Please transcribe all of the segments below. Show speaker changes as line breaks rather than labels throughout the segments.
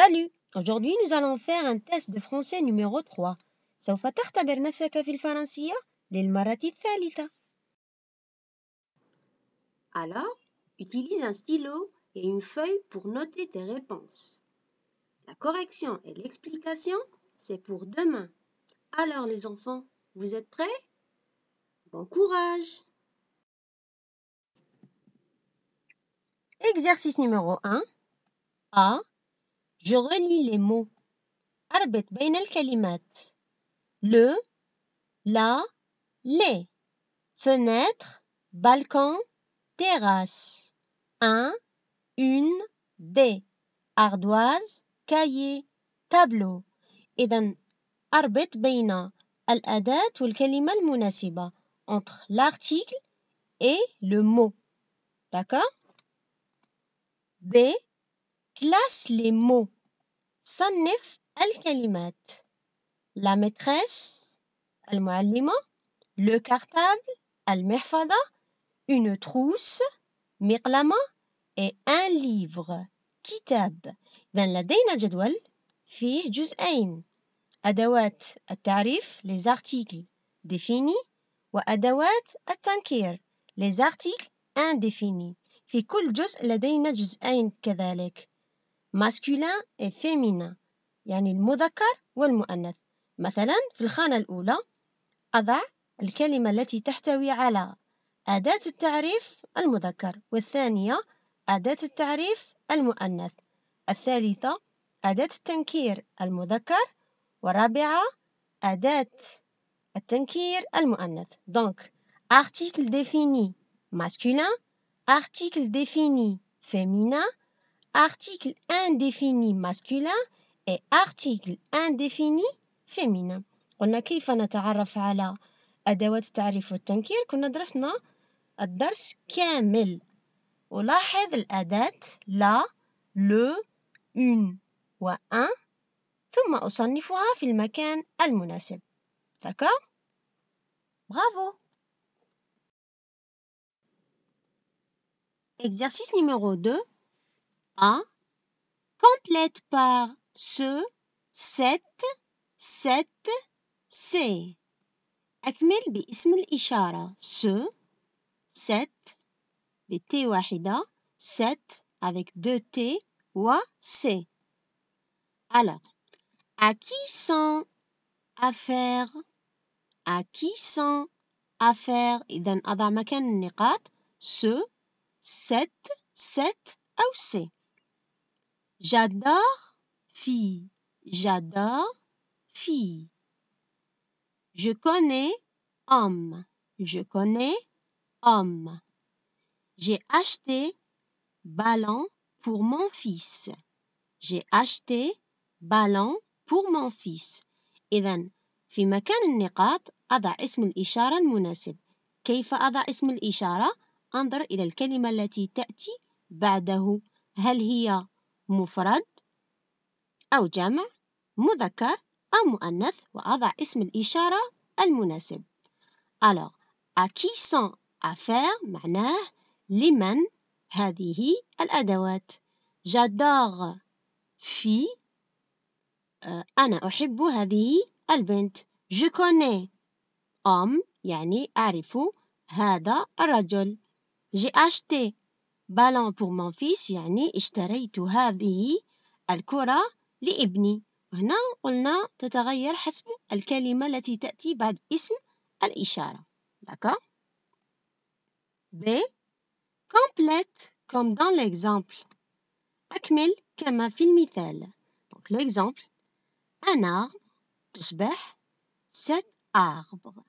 Salut Aujourd'hui, nous allons faire un test de français numéro 3. Alors, utilise un stylo et une feuille pour noter tes réponses. La correction et l'explication, c'est pour demain. Alors les enfants, vous êtes prêts Bon courage Exercice numéro 1. A. Je relis les mots. أربط بين الكلمات. Le, la, les. Fenêtre, balcon, terrasse. Un, une, des. ardoise, cahier, tableau. إذا أربط بين الأداة والكلمة المناسبة entre l'article et le mot. D'accord B Classe les mots. صنف الكلمات. La maîtresse, المعلمة. Le cartable, المحفظة. Une trousse, مقلمة. Et un livre, كتاب. إذن لدينا جدول فيه جزئين. أدوات التعريف les articles définis وأدوات التنكير les articles indéfinis. في كل جزء لدينا جزئين كذلك. masculin et féminin يعني المذكر والمؤنث مثلا في الخانة الأولى أضع الكلمة التي تحتوي على أداة التعريف المذكر والثانية أداة التعريف المؤنث الثالثة أداة التنكير المذكر والرابعة أداة التنكير المؤنث donc article défini masculin article défini féminin article indéfini masculin et article indéfini féminin قلنا كيف نتعرف على أدوات التعريف والتنكير كنا درسنا الدرس كامل ولاحظ الأداة لا لو و أن ثم أصنفها في المكان المناسب d'accord برافو Exercice numéro 2 a complète par ce 7, 7, c. Akmel bi Ismoul Ishara, ce 7, bete ouahida, 7 avec 2t ou c. Alors, à qui sont affaires, à qui sont affaires, et puis Adam a quand ni rat, ce 7, 7 ou c. J'adore, fille. J'adore, fille. Je connais, homme. Je connais, homme. J'ai acheté ballon pour mon fils. J'ai acheté ballon pour mon fils. إذن في مكان النقاط أضع اسم الإشارة المناسب. كيف أضع اسم الإشارة؟ انظر إلى الكلمة التي تأتي بعده. هل هي مفرد أو جمع مذكر أو مؤنث وأضع اسم الإشارة المناسب alors à qui sont معناه لمن هذه الأدوات j'adore في euh, أنا أحب هذه البنت je connais أم يعني أعرف هذا الرجل j'ai acheté بالون بور مون فيس يعني اشتريت هذه الكرة لابني هنا قلنا تتغير حسب الكلمة التي تأتي بعد اسم الإشارة d'accord ب كومبليت كوم دون ليكزامبل أكمل كما في المثال دونك ليكزامبل ان ارب تصبح ست ارب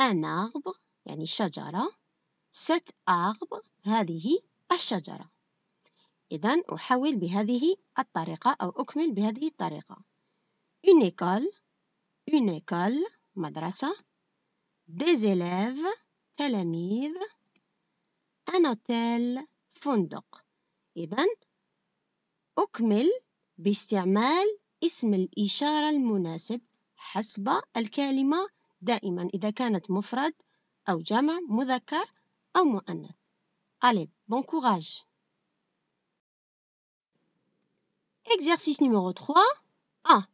ان ارب يعني شجرة ست ارب هذه الشجرة إذا أحاول بهذه الطريقة أو أكمل بهذه الطريقة une école une école مدرسة des élèves تلاميذ un hôtel فندق إذا أكمل باستعمال اسم الإشارة المناسب حسب الكلمة دائما إذا كانت مفرد أو جمع مذكر أو مؤنث Allez, bon courage. Exercice numéro 3. A.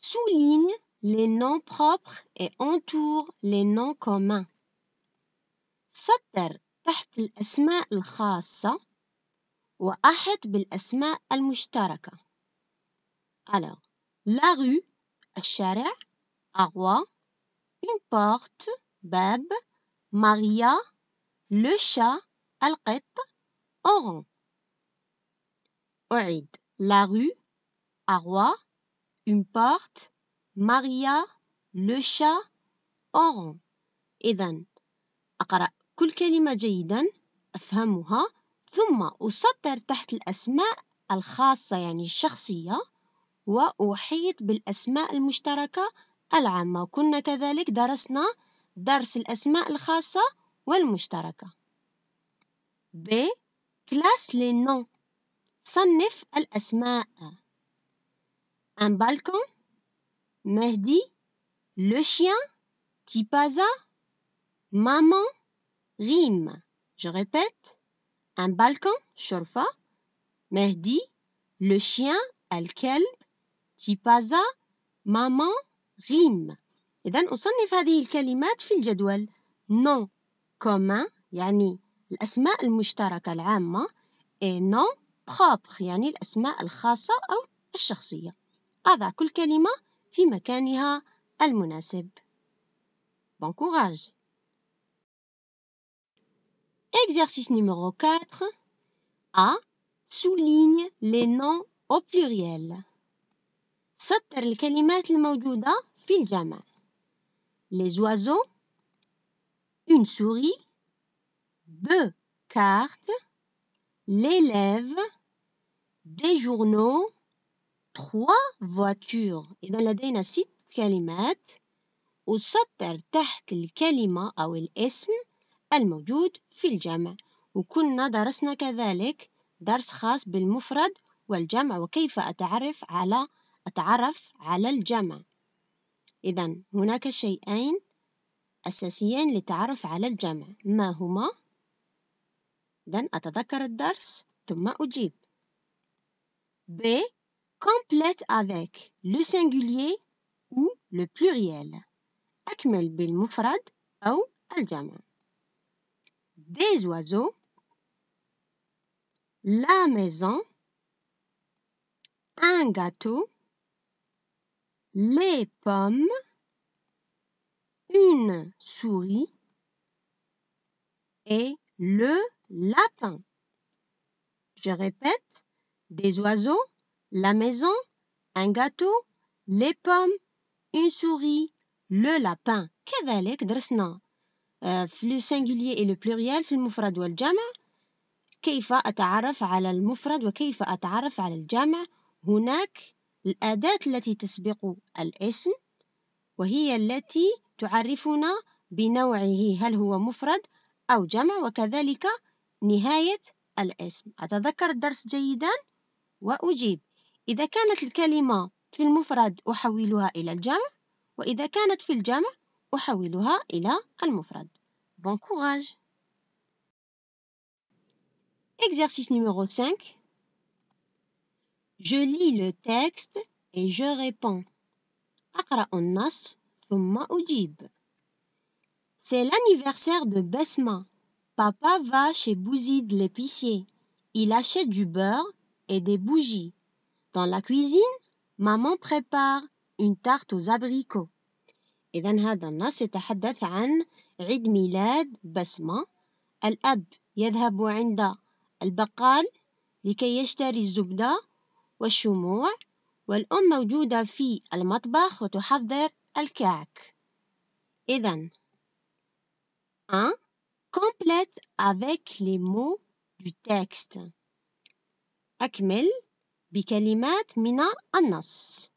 Souligne les noms propres et entoure les noms communs. Satter تحت الأسماء الخاصة وأحط بالأسماء المشتركة. Alors, la rue, un roi, une porte, Bab, Maria, le chat, القط أوغون أعد لا rue أغوا أون بورت ماريا لو شا أورون إذا أقرأ كل كلمة جيدا أفهمها ثم أسطر تحت الأسماء الخاصة يعني الشخصية وأحيط بالأسماء المشتركة العامة كنا كذلك درسنا درس الأسماء الخاصة والمشتركة ب classe les noms صنف الأسماء un balcon مهدي le chien Tipaza maman rime je répète un balcon شرفة مهدي le chien الكلب Tipaza maman rime إذا أصنف هذه الكلمات في الجدول non commun يعني الأسماء المشتركة العامة إيه، نون بخابخ يعني الأسماء الخاصة أو الشخصية أضع كل كلمة في مكانها المناسب Bon courage Exercice numéro 4 ا Souligne لي نون او بلوريال سطر الكلمات الموجودة في الجمع Les oiseaux Une souris deux cartes, l'élève, des journaux, trois voitures. إذا لدينا ست كلمات وسطر تحت الكلمة أو الاسم الموجود في الجمع وكنا درسنا كذلك درس خاص بالمفرد والجمع وكيف أتعرف على أتعرف على الجمع إذا هناك شيئين أساسيين للتعرف على الجمع ما هما؟ إذا أتذكر الدرس ثم أجيب. B. Complète avec le singulier ou le pluriel. أكمل بالمفرد al الجمع. Des oiseaux. La maison. Un gâteau. Les pommes. Une souris. Et le lapin. Je répète, des oiseaux, la maison, un gâteau, les pommes, une souris, le lapin. كذلك درسنا في لو سينغوليي le لو في المفرد والجمع كيف أتعرف على المفرد وكيف أتعرف على الجمع هناك الأداة التي تسبق الاسم وهي التي تعرفنا بنوعه هل هو مفرد أو جمع وكذلك نهاية الاسم أتذكر الدرس جيدا وأجيب إذا كانت الكلمة في المفرد أحولها إلى الجمع وإذا كانت في الجمع أحولها إلى المفرد Bon courage Exercice numéro 5 Je lis le texte et je réponds. أقرأ النص ثم أجيب. C'est l'anniversaire de Besma. Papa va chez Bouzide l'épicier. Il achète du beurre et des bougies. Dans la cuisine, maman prépare une tarte aux abricots. إذا هذا النص يتحدث عن عيد ميلاد بسمة الأب يذهب عند البقال لكي يشتري الزبدة والشموع والأم موجودة في المطبخ وتحضر الكعك إذا 1 Complète avec les mots du texte. أكمل بكلمات من annas.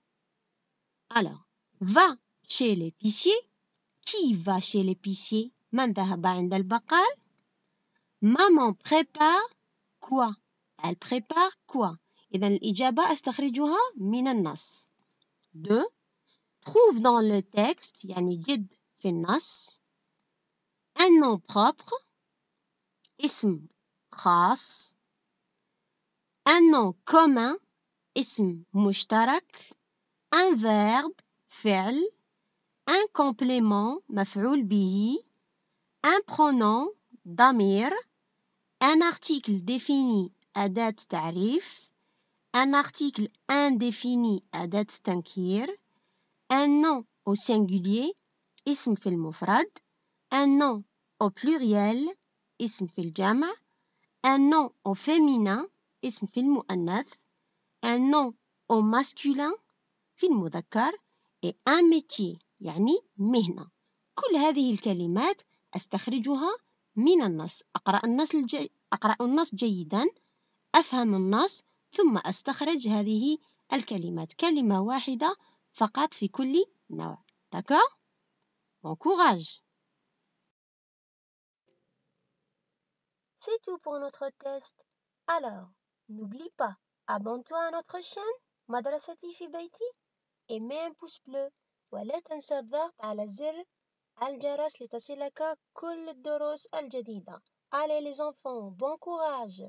Alors, va chez l'épicier. Qui va chez l'épicier al Maman prépare quoi Elle prépare quoi Et إذا الإجابة أستخرجها من annas. Deux, Trouve dans le texte يعني جد في النص un nom propre, ism khas, un nom commun, ism mushtarak, un verbe, fi'l, un complément, maf'oul bihi, un pronom, damir, un article défini adat tarif, un article indéfini adat tankir, un nom au singulier, ism fil mufrad, un nom au pluriel اسم في الجمع un nom au féminin اسم في المؤنث un nom au masculin في المذكر et un métier يعني مهنة كل هذه الكلمات أستخرجها من النص أقرأ النص, الجي... أقرأ النص جيدا أفهم النص ثم أستخرج هذه الكلمات كلمة واحدة فقط في كل نوع داكو؟ بون كوراج C'est tout pour notre test. Alors, n'oublie pas, abonne-toi à notre chaîne Madrasati في et mets un pouce bleu la pour les nouvelles jadida. Allez les enfants, bon courage